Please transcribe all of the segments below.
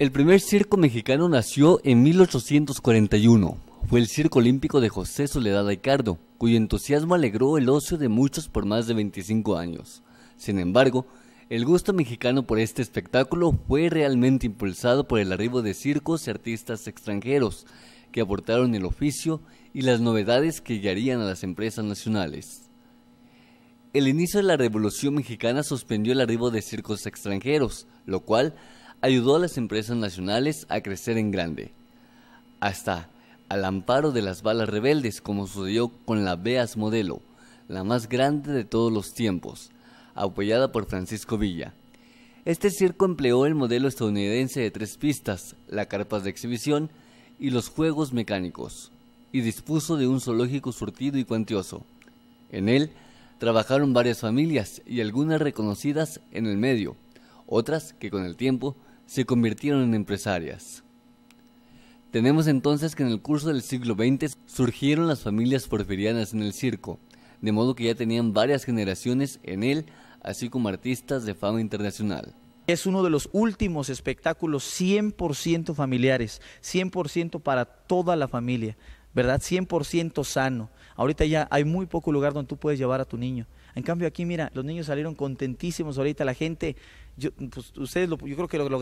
El primer circo mexicano nació en 1841. Fue el Circo Olímpico de José Soledad Ricardo, cuyo entusiasmo alegró el ocio de muchos por más de 25 años. Sin embargo, el gusto mexicano por este espectáculo fue realmente impulsado por el arribo de circos y artistas extranjeros que aportaron el oficio y las novedades que guiarían a las empresas nacionales. El inicio de la Revolución Mexicana suspendió el arribo de circos extranjeros, lo cual ayudó a las empresas nacionales a crecer en grande, hasta al amparo de las balas rebeldes como sucedió con la Beas Modelo, la más grande de todos los tiempos, apoyada por Francisco Villa. Este circo empleó el modelo estadounidense de tres pistas, la carpa de exhibición y los juegos mecánicos, y dispuso de un zoológico surtido y cuantioso. En él trabajaron varias familias y algunas reconocidas en el medio, otras que con el tiempo se convirtieron en empresarias. Tenemos entonces que en el curso del siglo XX surgieron las familias porfirianas en el circo, de modo que ya tenían varias generaciones en él, así como artistas de fama internacional. Es uno de los últimos espectáculos 100% familiares, 100% para toda la familia. ¿verdad? 100% sano. Ahorita ya hay muy poco lugar donde tú puedes llevar a tu niño. En cambio aquí, mira, los niños salieron contentísimos ahorita, la gente, yo, pues, ustedes lo, yo creo que lo,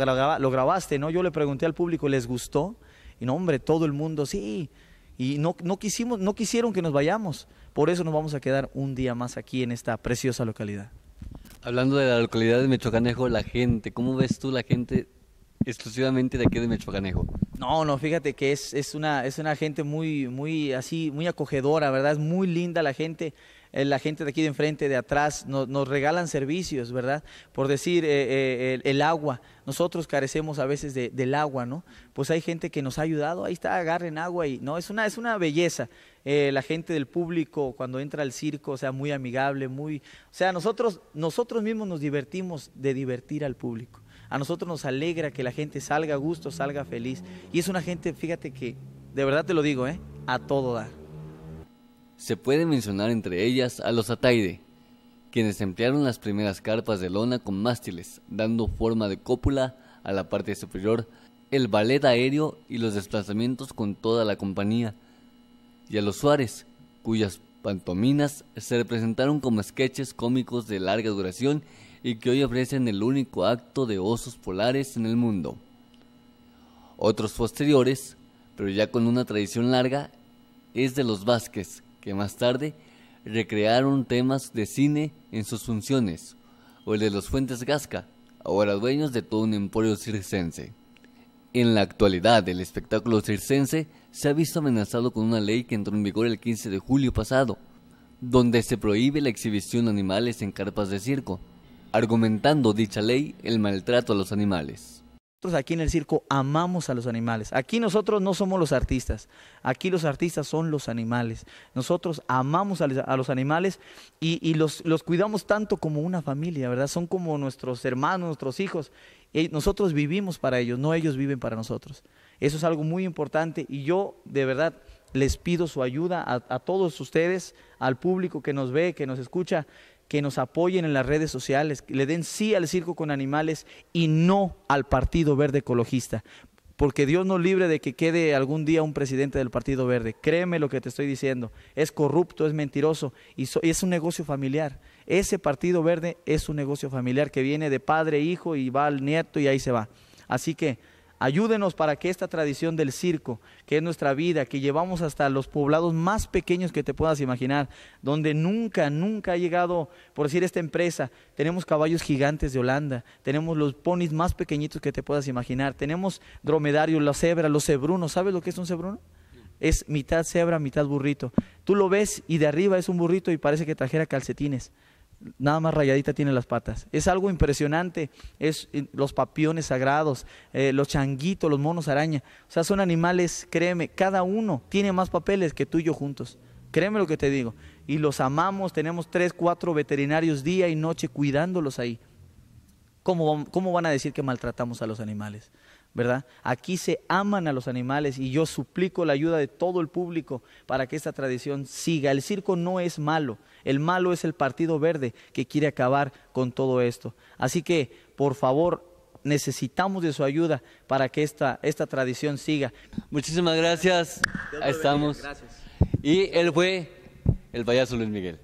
grabaste, ¿no? Yo le pregunté al público, ¿les gustó? Y no, hombre, todo el mundo, sí. Y no, no, quisimos, no quisieron que nos vayamos. Por eso nos vamos a quedar un día más aquí en esta preciosa localidad. Hablando de la localidad de Mechocanejo, la gente, ¿cómo ves tú la gente exclusivamente de aquí de Mechocanejo? No, no, fíjate que es, es, una, es una gente muy, muy así, muy acogedora, ¿verdad? Es muy linda la gente eh, la gente de aquí de enfrente, de atrás, nos, nos regalan servicios, ¿verdad? Por decir, eh, eh, el, agua. Nosotros carecemos a veces del agua, ¿no? Pues hay gente que nos ha ayudado, ahí está, agarren agua y, ¿no? Es una, es una belleza. la gente del público cuando entra al circo, o sea, muy amigable, muy... O sea, nosotros, nosotros mismos nos divertimos de divertir al público. A nosotros nos alegra que la gente salga a gusto, salga feliz. Y es una gente, fíjate que, de verdad te lo digo, ¿eh? a todo da. Se puede mencionar entre ellas a los Ataide, quienes emplearon las primeras carpas de lona con mástiles, dando forma de cópula a la parte superior, el ballet aéreo y los desplazamientos con toda la compañía, y a los Suárez, cuyas pantominas se representaron como sketches cómicos de larga duración y que hoy ofrecen el único acto de osos polares en el mundo. Otros posteriores, pero ya con una tradición larga, es de los Vázquez, que más tarde recrearon temas de cine en sus funciones, o el de los Fuentes Gasca, ahora dueños de todo un emporio circense. En la actualidad, el espectáculo circense se ha visto amenazado con una ley que entró en vigor el 15 de julio pasado, donde se prohíbe la exhibición de animales en carpas de circo, argumentando dicha ley el maltrato a los animales. Nosotros aquí en el circo amamos a los animales. Aquí nosotros no somos los artistas. Aquí los artistas son los animales. Nosotros amamos a los animales y, los, los, cuidamos tanto como una familia, ¿verdad? Son como nuestros hermanos, nuestros hijos. Nosotros vivimos para ellos, no ellos viven para nosotros. Eso es algo muy importante y yo de verdad les pido su ayuda a, a todos ustedes, al público que nos ve, que nos escucha que nos apoyen en las redes sociales, le den sí al circo con animales y no al Partido Verde Ecologista. Porque Dios nos libre de que quede algún día un presidente del Partido Verde. Créeme lo que te estoy diciendo. Es corrupto, es mentiroso y, y es un negocio familiar. Ese Partido Verde es un negocio familiar que viene de padre, hijo y va al nieto y ahí se va. Así que Ayúdenos para que esta tradición del circo, que es nuestra vida, que llevamos hasta los poblados más pequeños que te puedas imaginar, donde nunca, nunca ha llegado, por decir, esta empresa, tenemos caballos gigantes de Holanda, tenemos los ponis más pequeñitos que te puedas imaginar, tenemos dromedarios, la cebra, los cebrunos, ¿sabes lo que es un cebruno? Es mitad cebra, mitad burrito. Tú lo ves y de arriba es un burrito y parece que trajera calcetines nada más rayadita tiene las patas. Es algo impresionante. Es eh, los papiones sagrados, eh, los changuitos, los monos araña. O sea, son animales, créeme, cada uno tiene más papeles que tú y yo juntos. Créeme lo que te digo. Y los amamos, tenemos tres, cuatro veterinarios día y noche cuidándolos ahí. cómo van a decir que maltratamos a los animales? ¿verdad? Aquí se aman a los animales y yo suplico la ayuda de todo el público para que esta tradición siga. El circo no es malo, el malo es el Partido Verde que quiere acabar con todo esto. Así que, por favor, necesitamos de su ayuda para que esta, esta tradición siga. Muchísimas gracias, Ahí estamos. Y él fue el payaso Luis Miguel.